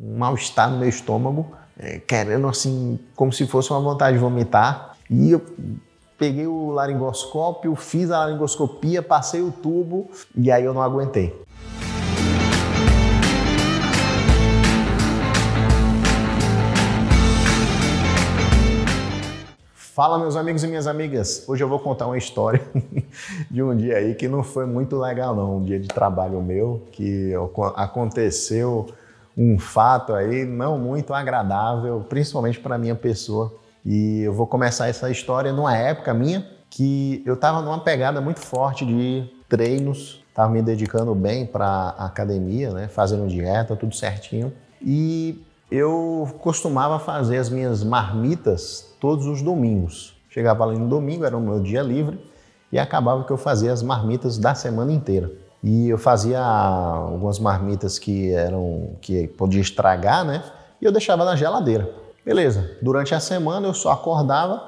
um mal-estar no meu estômago, é, querendo assim, como se fosse uma vontade de vomitar. E eu peguei o laringoscópio, fiz a laringoscopia, passei o tubo e aí eu não aguentei. Fala, meus amigos e minhas amigas. Hoje eu vou contar uma história de um dia aí que não foi muito legal, não. Um dia de trabalho meu que aconteceu um fato aí não muito agradável, principalmente para minha pessoa. E eu vou começar essa história numa época minha que eu estava numa pegada muito forte de treinos, estava me dedicando bem para academia, né, fazendo dieta, tudo certinho. E eu costumava fazer as minhas marmitas todos os domingos. Chegava ali no domingo, era o meu dia livre, e acabava que eu fazia as marmitas da semana inteira. E eu fazia algumas marmitas que eram que podia estragar, né? E eu deixava na geladeira. Beleza. Durante a semana eu só acordava,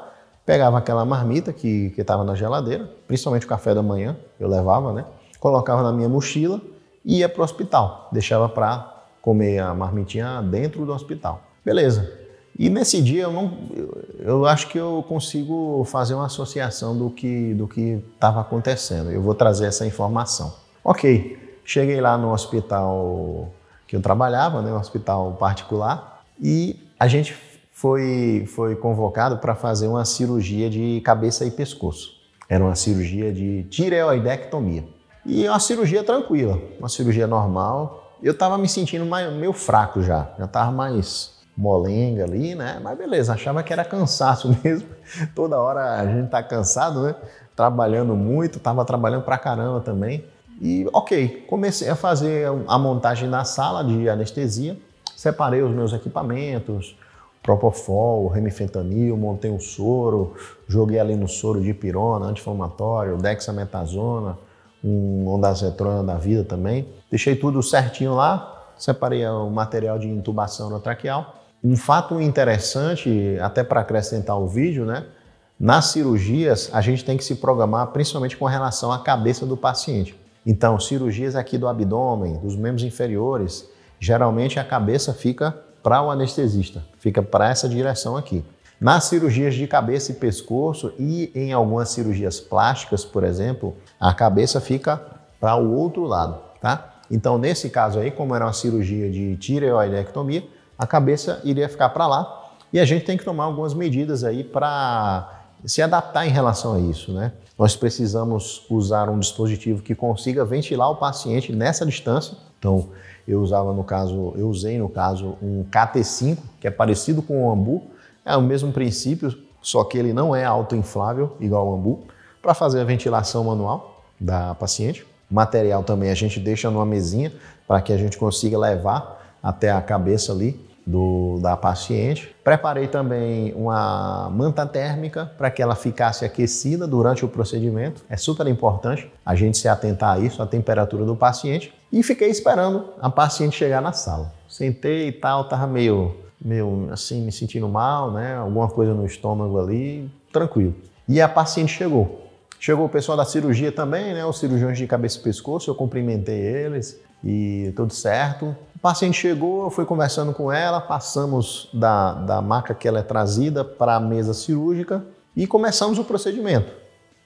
pegava aquela marmita que estava na geladeira, principalmente o café da manhã, eu levava, né? Colocava na minha mochila e ia para o hospital. Deixava para comer a marmitinha dentro do hospital. Beleza. E nesse dia eu não eu acho que eu consigo fazer uma associação do que do que estava acontecendo. Eu vou trazer essa informação. Ok, cheguei lá no hospital que eu trabalhava, né, um hospital particular, e a gente foi, foi convocado para fazer uma cirurgia de cabeça e pescoço. Era uma cirurgia de tireoidectomia. E é uma cirurgia tranquila, uma cirurgia normal. Eu estava me sentindo mais, meio fraco já, já estava mais molenga ali, né? Mas beleza, achava que era cansaço mesmo. Toda hora a gente está cansado, né? Trabalhando muito, tava trabalhando pra caramba também. E ok, comecei a fazer a montagem na sala de anestesia, separei os meus equipamentos, Propofol, Remifentanil, montei um soro, joguei ali no soro de pirona, anti-inflamatório, dexametasona, um ondazetrona da vida também. Deixei tudo certinho lá, separei é, o material de intubação traqueal. Um fato interessante, até para acrescentar o vídeo, né? Nas cirurgias, a gente tem que se programar principalmente com relação à cabeça do paciente. Então, cirurgias aqui do abdômen, dos membros inferiores, geralmente a cabeça fica para o anestesista, fica para essa direção aqui. Nas cirurgias de cabeça e pescoço e em algumas cirurgias plásticas, por exemplo, a cabeça fica para o outro lado, tá? Então, nesse caso aí, como era uma cirurgia de tireoidectomia, a cabeça iria ficar para lá e a gente tem que tomar algumas medidas aí para se adaptar em relação a isso, né? nós precisamos usar um dispositivo que consiga ventilar o paciente nessa distância. Então, eu usava no caso, eu usei no caso um KT5, que é parecido com o ambu, é o mesmo princípio, só que ele não é autoinflável igual ao ambu, para fazer a ventilação manual da paciente. Material também a gente deixa numa mesinha para que a gente consiga levar até a cabeça ali do, da paciente. Preparei também uma manta térmica para que ela ficasse aquecida durante o procedimento. É super importante a gente se atentar a isso, a temperatura do paciente. E fiquei esperando a paciente chegar na sala. Sentei e tal, estava meio, meio assim, me sentindo mal, né? Alguma coisa no estômago ali, tranquilo. E a paciente chegou. Chegou o pessoal da cirurgia também, né? Os cirurgiões de cabeça e pescoço, eu cumprimentei eles e tudo certo paciente chegou, eu fui conversando com ela, passamos da, da maca que ela é trazida para a mesa cirúrgica e começamos o procedimento.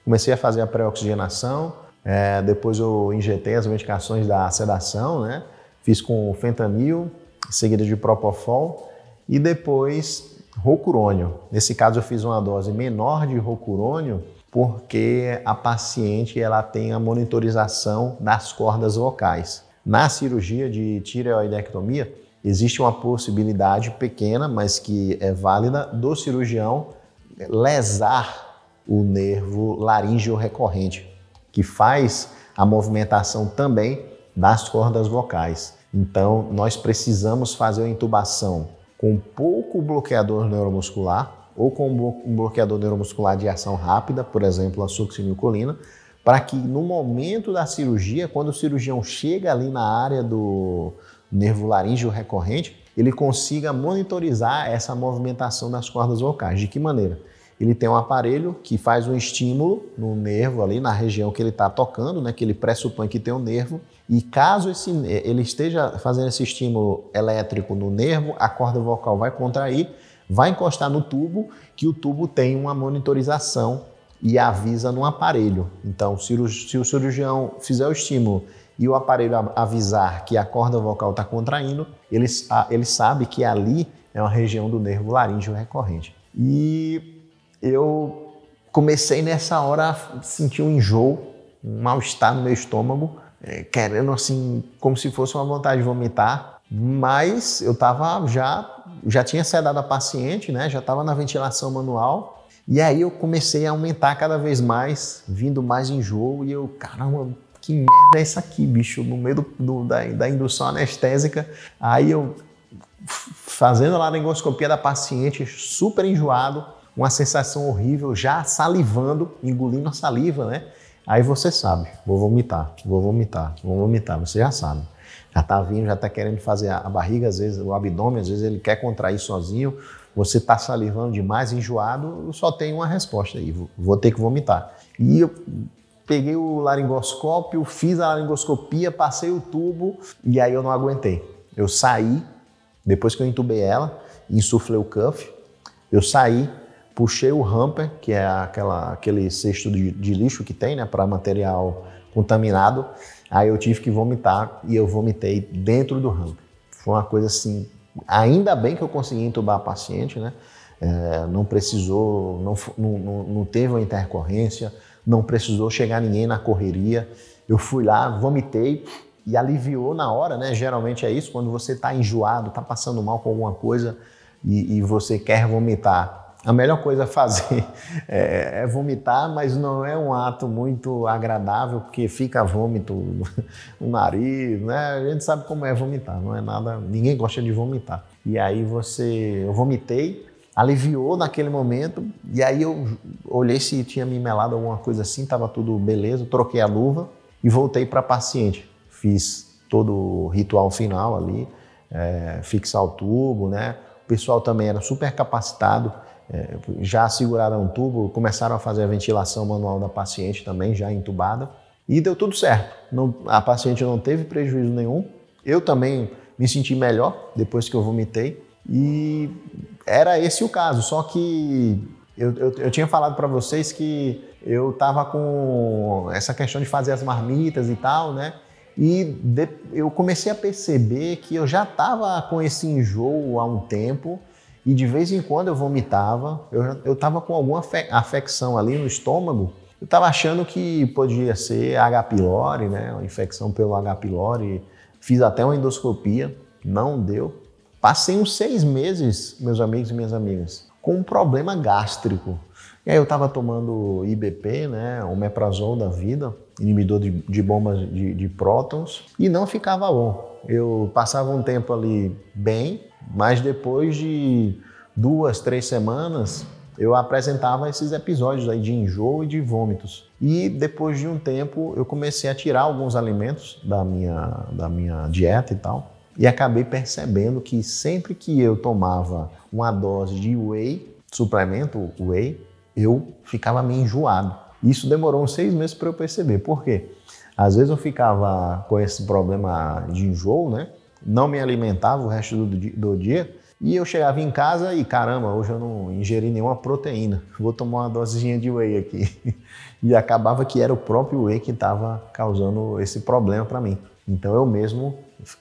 Comecei a fazer a pré-oxigenação, é, depois eu injetei as medicações da sedação, né? Fiz com fentanil, seguida de propofol e depois rocurônio. Nesse caso eu fiz uma dose menor de rocurônio porque a paciente ela tem a monitorização das cordas vocais. Na cirurgia de tireoidectomia, existe uma possibilidade pequena, mas que é válida, do cirurgião lesar o nervo laríngeo recorrente, que faz a movimentação também das cordas vocais. Então, nós precisamos fazer a intubação com pouco bloqueador neuromuscular ou com um bloqueador neuromuscular de ação rápida, por exemplo, a succinilcolina, para que no momento da cirurgia, quando o cirurgião chega ali na área do nervo laríngeo recorrente, ele consiga monitorizar essa movimentação das cordas vocais. De que maneira? Ele tem um aparelho que faz um estímulo no nervo ali, na região que ele está tocando, né, que ele pressupõe que tem um nervo, e caso esse, ele esteja fazendo esse estímulo elétrico no nervo, a corda vocal vai contrair, vai encostar no tubo, que o tubo tem uma monitorização e avisa no aparelho. Então, se o, se o cirurgião fizer o estímulo e o aparelho avisar que a corda vocal está contraindo, ele, ele sabe que ali é uma região do nervo laríngeo recorrente. E eu comecei nessa hora a sentir um enjoo, um mal-estar no meu estômago, é, querendo assim, como se fosse uma vontade de vomitar, mas eu estava já, já tinha sedado a paciente, né? já estava na ventilação manual, e aí eu comecei a aumentar cada vez mais, vindo mais enjoo, e eu, caramba, que merda é essa aqui, bicho? No meio do, do, da, da indução anestésica. Aí eu, fazendo a laringoscopia da paciente, super enjoado, uma sensação horrível, já salivando, engolindo a saliva, né? Aí você sabe, vou vomitar, vou vomitar, vou vomitar, você já sabe já está vindo, já está querendo fazer a barriga, às vezes o abdômen, às vezes ele quer contrair sozinho, você está salivando demais, enjoado, só tem uma resposta aí, vou ter que vomitar. E eu peguei o laringoscópio, fiz a laringoscopia, passei o tubo e aí eu não aguentei. Eu saí, depois que eu entubei ela, insuflei o cuff, eu saí, puxei o hamper, que é aquela, aquele cesto de, de lixo que tem, né, para material contaminado. Aí eu tive que vomitar e eu vomitei dentro do ramp. Foi uma coisa assim, ainda bem que eu consegui entubar a paciente, né? É, não precisou, não, não, não teve uma intercorrência, não precisou chegar ninguém na correria. Eu fui lá, vomitei e aliviou na hora, né? Geralmente é isso, quando você está enjoado, está passando mal com alguma coisa e, e você quer vomitar a melhor coisa a fazer é, é, vomitar, mas não é um ato muito agradável, porque fica vômito no nariz, né? A gente sabe como é vomitar, não é nada. Ninguém gosta de vomitar. E aí você. Eu vomitei, aliviou naquele momento, e aí eu olhei se tinha me melado alguma coisa assim, estava tudo beleza, troquei a luva e voltei para paciente. Fiz todo o ritual final ali, é, fixar o tubo, né? O pessoal também era super capacitado é, já seguraram o tubo, começaram a fazer a ventilação manual da paciente também, já entubada, e deu tudo certo. Não, a paciente não teve prejuízo nenhum. Eu também me senti melhor depois que eu vomitei, e era esse o caso, só que eu, eu, eu tinha falado para vocês que eu estava com essa questão de fazer as marmitas e tal, né? E de, eu comecei a perceber que eu já estava com esse enjoo há um tempo e de vez em quando eu vomitava, eu estava com alguma afecção ali no estômago. Eu estava achando que podia ser H. pylori, né? Uma infecção pelo H. pylori. Fiz até uma endoscopia, não deu. Passei uns seis meses, meus amigos e minhas amigas, com um problema gástrico. E aí eu estava tomando IBP, né? O meprazol da vida, inibidor de, de bombas de, de prótons, e não ficava bom. Eu passava um tempo ali bem, mas depois de duas, três semanas, eu apresentava esses episódios aí de enjoo e de vômitos. E depois de um tempo, eu comecei a tirar alguns alimentos da minha, da minha dieta e tal. E acabei percebendo que sempre que eu tomava uma dose de whey, suplemento whey, eu ficava meio enjoado. Isso demorou uns seis meses para eu perceber. Por quê? Às vezes eu ficava com esse problema de enjoo, né? não me alimentava o resto do, do dia. E eu chegava em casa e, caramba, hoje eu não ingeri nenhuma proteína. Vou tomar uma dosezinha de whey aqui. E acabava que era o próprio whey que estava causando esse problema para mim. Então eu mesmo,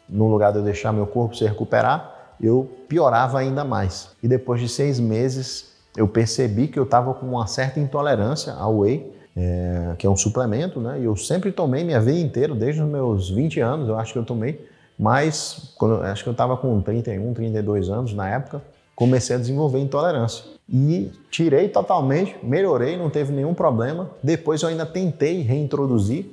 no lugar de eu deixar meu corpo se recuperar, eu piorava ainda mais. E depois de seis meses, eu percebi que eu estava com uma certa intolerância ao whey, é, que é um suplemento, né? E eu sempre tomei minha vida inteira, desde os meus 20 anos, eu acho que eu tomei. Mas, quando, acho que eu estava com 31, 32 anos na época, comecei a desenvolver intolerância. E tirei totalmente, melhorei, não teve nenhum problema. Depois eu ainda tentei reintroduzir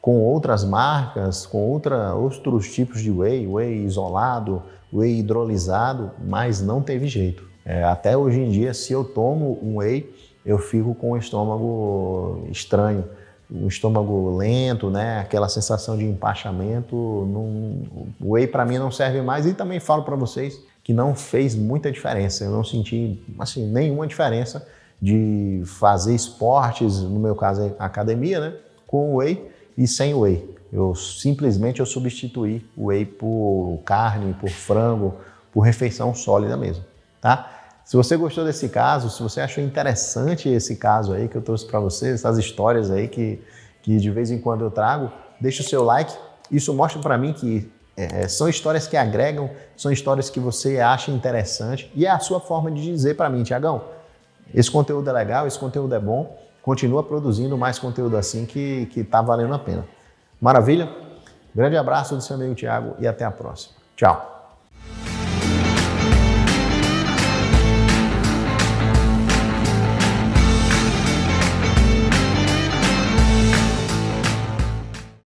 com outras marcas, com outra, outros tipos de whey, whey isolado, whey hidrolisado, mas não teve jeito. É, até hoje em dia, se eu tomo um whey, eu fico com o estômago estranho o estômago lento, né? Aquela sensação de empachamento, não, o whey para mim não serve mais e também falo para vocês que não fez muita diferença. Eu não senti assim nenhuma diferença de fazer esportes, no meu caso é academia, né? Com whey e sem whey. Eu simplesmente eu substituí o whey por carne, por frango, por refeição sólida mesmo, tá? Se você gostou desse caso, se você achou interessante esse caso aí que eu trouxe para vocês, essas histórias aí que, que de vez em quando eu trago, deixa o seu like. Isso mostra para mim que é, é, são histórias que agregam, são histórias que você acha interessante e é a sua forma de dizer para mim, Tiagão, esse conteúdo é legal, esse conteúdo é bom, continua produzindo mais conteúdo assim que está valendo a pena. Maravilha? Grande abraço do seu amigo Tiago e até a próxima. Tchau!